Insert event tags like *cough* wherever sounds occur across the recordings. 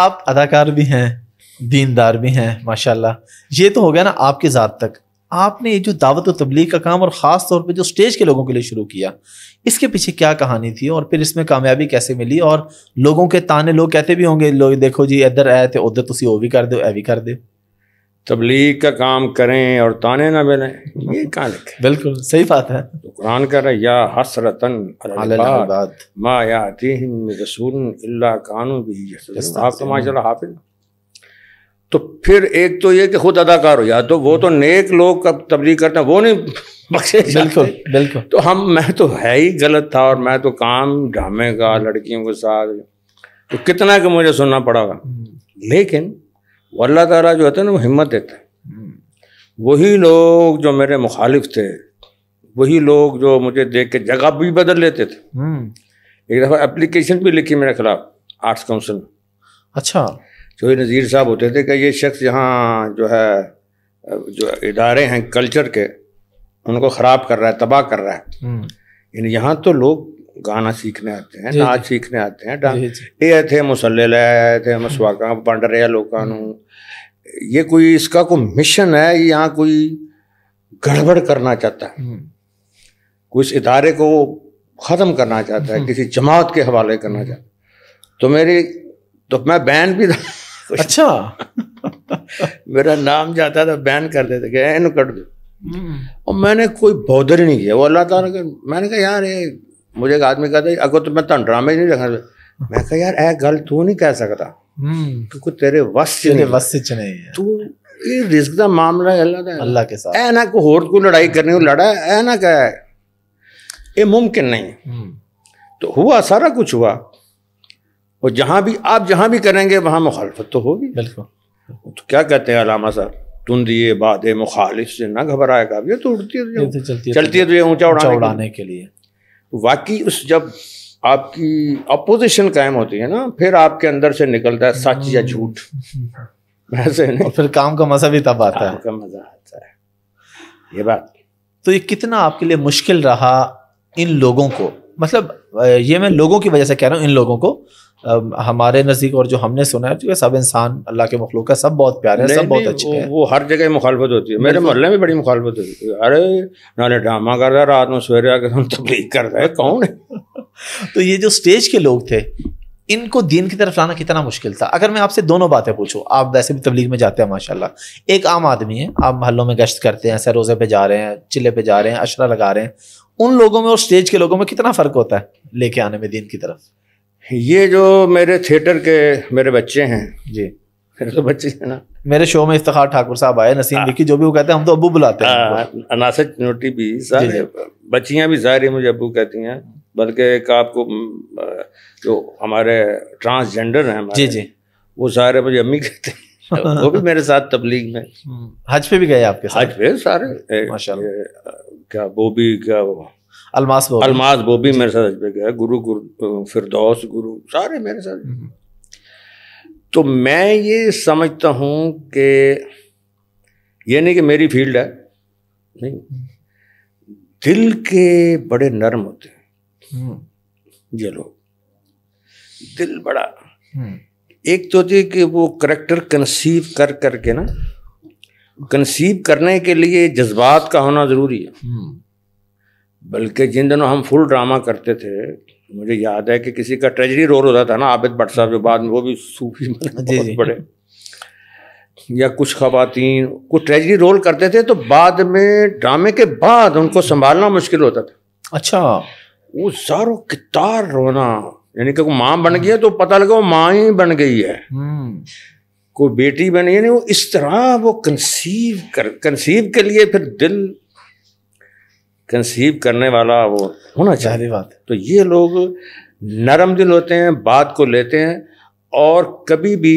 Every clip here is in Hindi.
आप अदाकार भी हैं दीनदार भी हैं माशाल्लाह ये तो हो गया ना आपके ज़ात तक आपने ये जो दावत व तबलीग का काम और ख़ास तौर पे जो स्टेज के लोगों के लिए शुरू किया इसके पीछे क्या कहानी थी और फिर इसमें कामयाबी कैसे मिली और लोगों के ताने लोग कहते भी होंगे लोग देखो जी इधर आए थे उधर तुम वो भी कर दो ऐ भी कर दो तबलीग का काम करें और ताने ना मिले ये कहाँ लिखे बिल्कुल सही बात है तो कुरान कर रहे या हसरतन माया कानू भी आप तो माशा हाफिज तो फिर एक तो ये कि खुद अदाकार हो या तो वो तो नेक लोग कब तबलीग करते हैं वो नहीं बख्शे बिल्कुल बिल्कुल तो हम मैं तो है ही गलत था और मैं तो काम ढामे का लड़कियों के साथ तो कितना कि मुझे सुनना पड़ा हम्म। लेकिन अल्लाह ताला जो होता है ना वो हिम्मत देता है वही लोग जो मेरे मुखालिफ थे वही लोग जो मुझे देख के जगह भी बदल लेते थे हम्म। एक दफ़ा एप्लीकेशन भी लिखी मेरे खिलाफ आर्ट्स काउंसिल में अच्छा जो तो नज़ीर साहब होते थे कि ये शख्स यहाँ जो है जो इदारे हैं कल्चर के उनको ख़राब कर रहा है तबाह कर रहा है हम्म। यानी यहाँ तो लोग गाना सीखने आते हैं नाच सीखने आते हैं डांस ਇਹ ਇਥੇ ਮੁਸੱਲੇ ਲੈ ਆਏ ਤੇ ਮਸਵਾਕਾਂ ਵੰਡ ਰਿਹਾ ये कोई इसका कोई मिशन है यहाँ कोई गड़बड़ करना चाहता है हम्म। कोई इस इदारे को ख़त्म करना चाहता है हम्म। किसी जमात के हवाले करना हम्म। चाहता है तो मेरी तो मैं बैन भी था अच्छा *laughs* मेरा नाम जाता था बैन कर देते इन कट दो और मैंने कोई बौधर नहीं किया वो अल्लाह तला मैंने कहा यार ये मुझे एक आदमी कहता अगर तो मैं तुम ड्रामे नहीं रखा मैं कह यार ए गल तू नहीं कह सकता हम्म। क्योंकि तेरे वस तेरे वस च नहीं है तू ये रिस्क का मामला है अल्लाह का अल्लाह के साथ ऐ ना को होर को लड़ाई करनी हो लड़ा ऐ ना कह ये मुमकिन नहीं हम्म। तो हुआ सारा कुछ हुआ और जहाँ भी आप जहाँ भी करेंगे वहाँ मुखालफत तो होगी बिल्कुल तो क्या कहते हैं अलामा साहब तुम दिए बाद मुखालिफ से ना घबराएगा ये तो उड़ती तो तो है चलती है तो ये ऊंचा उड़ाने के लिए वाकई उस जब आपकी अपोजिशन कायम होती है ना फिर आपके अंदर से निकलता है सच या झूठ वैसे *laughs* नहीं फिर काम का मजा भी तब आता है का मजा आता है ये बात तो ये कितना आपके लिए मुश्किल रहा इन लोगों को मतलब ये मैं लोगों की वजह से कह रहा हूँ इन लोगों को हमारे नज़दीक और जो हमने सुना है क्योंकि तो सब इंसान अल्लाह के मखलूक है सब बहुत प्यारे हैं सब बहुत अच्छे हैं वो हर जगह मुखालफत होती है मेरे मोहल्ले में बड़ी मुखालफत होती है अरे नाले ड्रामा कर रहा है रात में सवेरे आकर हम तबलीग कर रहे हैं कौन है *laughs* तो ये जो स्टेज के लोग थे इनको दीन की तरफ लाना कितना मुश्किल था अगर मैं आपसे दोनों बातें पूछूं आप वैसे भी तबलीग में जाते हैं माशाल्लाह एक आम आदमी है आप महलों में गश्त करते हैं ऐसे रोज़े पे जा रहे हैं चिल्ले पे जा रहे हैं अशरा लगा रहे हैं उन लोगों में और स्टेज के लोगों में कितना फ़र्क होता है लेके आने में दीन की तरफ ये जो मेरे थिएटर के मेरे बच्चे हैं जी मेरे तो बच्चे हैं ना मेरे शो में इफ्तार ठाकुर साहब आए नसीम लिखी हाँ। जो भी वो कहते हैं हम तो अबू बुलाते हैं हाँ, अनासत नोटी भी सारे बच्चियाँ भी सारी मुझे अबू कहती हैं बल्कि एक आपको जो हमारे ट्रांसजेंडर हैं जी जी वो सारे मुझे अम्मी कहते हैं वो भी मेरे साथ तबलीग में हम्म, हज पे भी गए आपके साथ हज पे सारे माशाल्लाह क्या वो भी क्या वो अलमास वो अलमास वो भी मेरे साथ अजमेर गया गुरु गुरु फिरदौस गुरु सारे मेरे साथ हम्म। तो मैं ये समझता हूँ कि ये नहीं कि मेरी फील्ड है नहीं दिल के बड़े नर्म होते हैं हम्म। ये लोग दिल बड़ा हम्म। एक तो होती है कि वो करेक्टर कंसीव कर करके ना कंसीव करने के लिए जज्बात का होना ज़रूरी है बल्कि जिन दिनों हम फुल ड्रामा करते थे मुझे याद है कि किसी का ट्रेजरी रोल होता था ना आबिद भट्ट साहब जो बाद में वो भी सूफी बहुत या कुछ खातन कुछ ट्रेजरी रोल करते थे तो बाद में ड्रामे के बाद उनको संभालना मुश्किल होता था अच्छा वो सारो कितार रोना यानी कि माँ बन गई है तो पता लगा वो माँ ही बन गई है हम्म। कोई बेटी बनी यानी वो इस तरह वो कंसीव कर कंसीव के लिए फिर दिल कंसीव करने वाला वो होना चाहिए बात तो ये लोग नरम दिल होते हैं बात को लेते हैं और कभी भी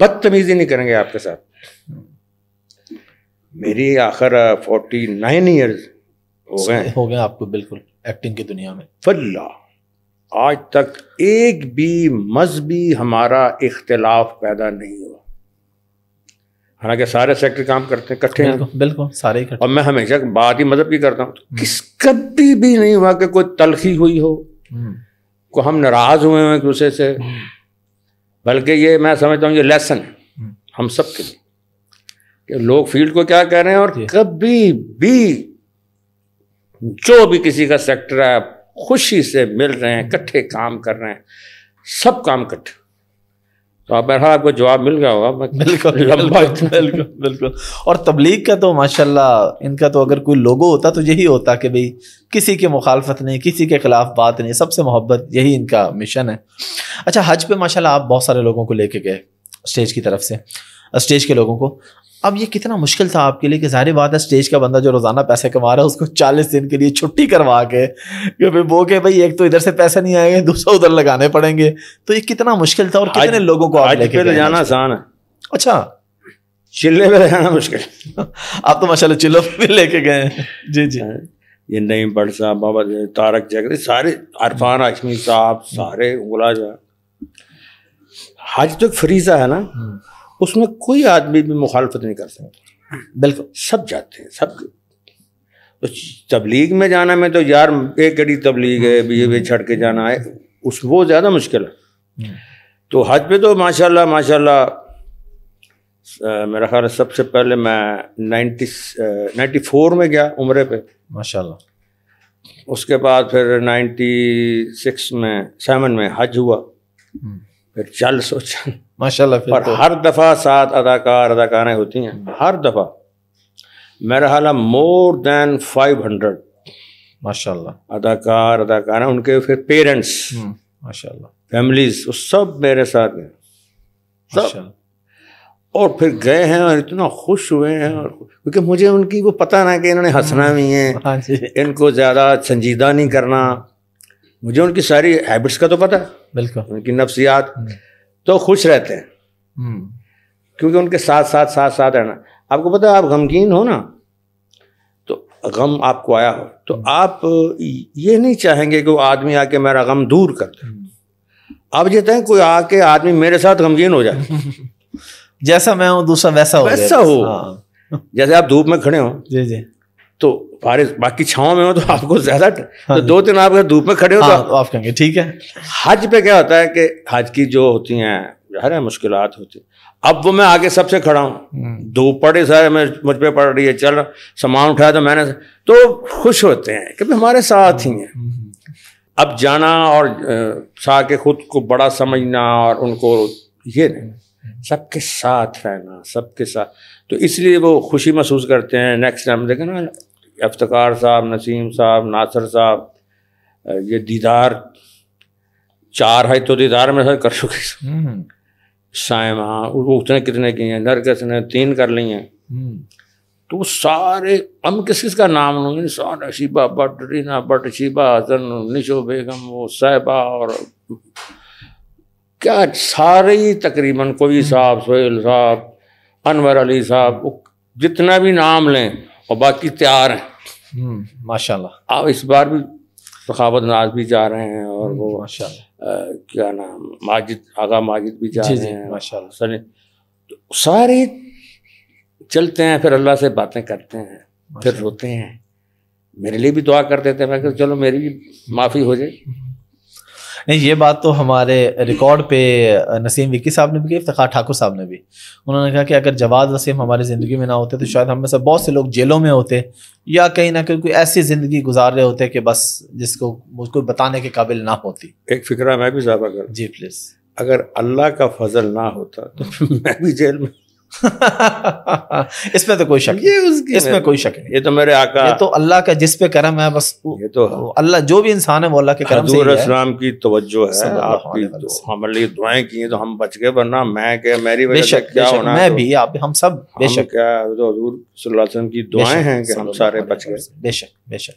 बदतमीजी नहीं करेंगे आपके साथ मेरी आखिर फोर्टी नाइन ईयर्स हो गए हो गए आपको बिल्कुल एक्टिंग की दुनिया में फल्ला आज तक एक भी मजहबी हमारा इख्तलाफ पैदा नहीं हुआ हालांकि सारे सेक्टर काम करते हैं इकट्ठे बिल्कुल सारे इकट्ठे और मैं हमेशा बात ही मजहब की करता हूँ तो किस कभी भी नहीं हुआ कि कोई तलखी हुई हो हम्म। को हम नाराज हुए हैं एक दूसरे से हम्म। बल्कि ये मैं समझता हूँ ये लेसन है हम्म। हम सब के लिए कि लोग फील्ड को क्या कह रहे हैं और कभी भी जो भी किसी का सेक्टर है खुशी से मिल रहे हैं इकट्ठे काम कर रहे हैं सब काम इकट्ठे तो आप बहरहाल आपको जवाब मिल गया होगा बिल्कुल *laughs* लंबा बिल्कुल बिल्कुल और तबलीग का तो माशाल्लाह इनका तो अगर कोई लोगो होता तो यही होता कि भाई किसी की मुखालफत नहीं किसी के खिलाफ बात नहीं सबसे मोहब्बत यही इनका मिशन है अच्छा हज पे माशाल्लाह आप बहुत सारे लोगों को लेके गए स्टेज की तरफ से स्टेज के लोगों को अब ये कितना मुश्किल था आपके लिए कि जारी बात है स्टेज का बंदा जो रोज़ाना पैसे कमा रहा है उसको चालीस दिन के लिए छुट्टी करवा के क्योंकि वो के भाई एक तो इधर से पैसे नहीं आएंगे दूसरा उधर लगाने पड़ेंगे तो ये कितना मुश्किल था और कितने लोगों को ले तो जाना आसान है अच्छा चिल्ले में रहना तो मुश्किल आप तो माशाल्लाह चिल्लों पर भी लेके गए जी जी ये नईम भट्ट साहब बाबा तारक जगरे सारे अरफान हाशमी साहब सारे उला हज तो फ्री सा है ना हम्म। उसमें कोई आदमी भी मुखालफत नहीं कर सकता हाँ। बिल्कुल सब जाते हैं सब तो तबलीग में जाना में तो यार एक अड़ी तबलीग है बी ए छड़ के जाना है उस वो ज़्यादा मुश्किल है हम्म। तो हज पे तो माशाल्लाह माशाल्लाह मेरा ख्याल सबसे पहले मैं नाइन्टी नाइन्टी फोर में गया उम्र पे माशाल्लाह उसके बाद फिर नाइन्टी सिक्स में सेवन में हज हुआ हम्म। फिर चल सोच माशाल्लाह और तो। हर दफ़ा सात अदाकार अदाकारें होती हैं हर दफ़ा मेरा हाल मोर देन फाइव हंड्रेड माशा अदाकार अदाकारें उनके फिर पेरेंट्स हम्म, माशाल्लाह फैमिलीज वो सब मेरे साथ गए सब और फिर गए हैं और इतना खुश हुए हैं और हम्म। क्योंकि मुझे उनकी वो पता ना कि इन्होंने हंसना हम्म। भी है हाँ इनको ज़्यादा संजीदा नहीं करना मुझे उनकी सारी हैबिट्स का तो पता बिल्कुल उनकी नफ्सियात हम्म। तो खुश रहते हैं हम्म। क्योंकि उनके साथ साथ साथ साथ रहना आपको पता है आप गमगीन हो ना तो गम आपको आया हो तो हम्म। आप ये नहीं चाहेंगे कि वो आदमी आके मेरा गम दूर कर दे आप चाहते हैं कोई आके आदमी मेरे साथ गमगीन हो जाए *laughs* जैसा मैं हूँ दूसरा वैसा हो वैसा हो हाँ। जैसे आप धूप में खड़े हो जी जी तो बारिश बाकी छाओ में हो तो आपको ज्यादा हाँ तो दो तीन आप धूप में खड़े हो तो हाँ, तो आप कहेंगे ठीक है हज पे क्या होता है कि हज की जो होती हैं जाहिर है मुश्किल होती अब वो मैं आगे सबसे खड़ा हूँ हम्म। धूप पड़ी सर मैं मुझ पर पड़ रही है चल सामान उठाया तो मैंने तो खुश होते हैं क्योंकि हमारे साथ ही हैं हम्म, हम्म। अब जाना और सा के खुद को बड़ा समझना और उनको ये नहीं सबके साथ रहना सबके साथ तो इसलिए वो खुशी महसूस करते हैं नेक्स्ट टाइम देखें ना अफ्तार साहब नसीम साहब नासर साहब ये दीदार चार है तो दीदार में सर कर चुके हम्म। साय हाँ उतने कितने किए हैं नरकस ने तीन कर लिए हैं हम्म। तो सारे हम किस किस का नाम लूँगी सारा शिबा बट रीना बट शिबा हसन निशो बेगम वो साहबा और क्या सारे ही तकरीबन कोई साहब सोहेल साहब अनवर अली साहब जितना भी नाम लें और बाकी तैयार हैं हम्म, माशाल्लाह आप इस बार भी सखावत नाज भी जा रहे हैं और हम्म, वो माशाल्लाह क्या नाम माजिद आगा माजिद भी जा रहे हैं माशाल्लाह सर तो सारे चलते हैं फिर अल्लाह से बातें करते हैं फिर रोते हैं मेरे लिए भी दुआ कर देते हैं मैं चलो मेरी भी माफ़ी हो जाए हम्म, नहीं ये बात तो हमारे रिकॉर्ड पे नसीम विक्की साहब ने भी की इफ्तार ठाकुर साहब ने भी उन्होंने कहा कि अगर जवाद वसीम हमारी ज़िंदगी में ना होते तो शायद हम में से बहुत से लोग जेलों में होते या कहीं ना कहीं कोई ऐसी ज़िंदगी गुजार रहे होते कि बस जिसको मुझको बताने के काबिल ना होती एक फिक्रा मैं भी कर जी प्लीज़ अगर अल्लाह का फजल ना होता तो *laughs* मैं भी जेल में *laughs* इसमें तो कोई शक ये उसकी इसमें कोई शक नहीं ये तो मेरे आका ये तो अल्लाह का जिस पे करम है बस ये तो अल्लाह जो भी इंसान है वो अल्लाह के करम से इस्लाम की तवज्जो है आपकी तो हमारे लिए दुआएं की तो हम बच गए वरना मैं के मेरी वजह क्या होना मैं तो भी आप हम सब बेशक क्या तो अलैहि वसल्लम की दुआएं हैं कि हम सारे बच गए बेशक बेशक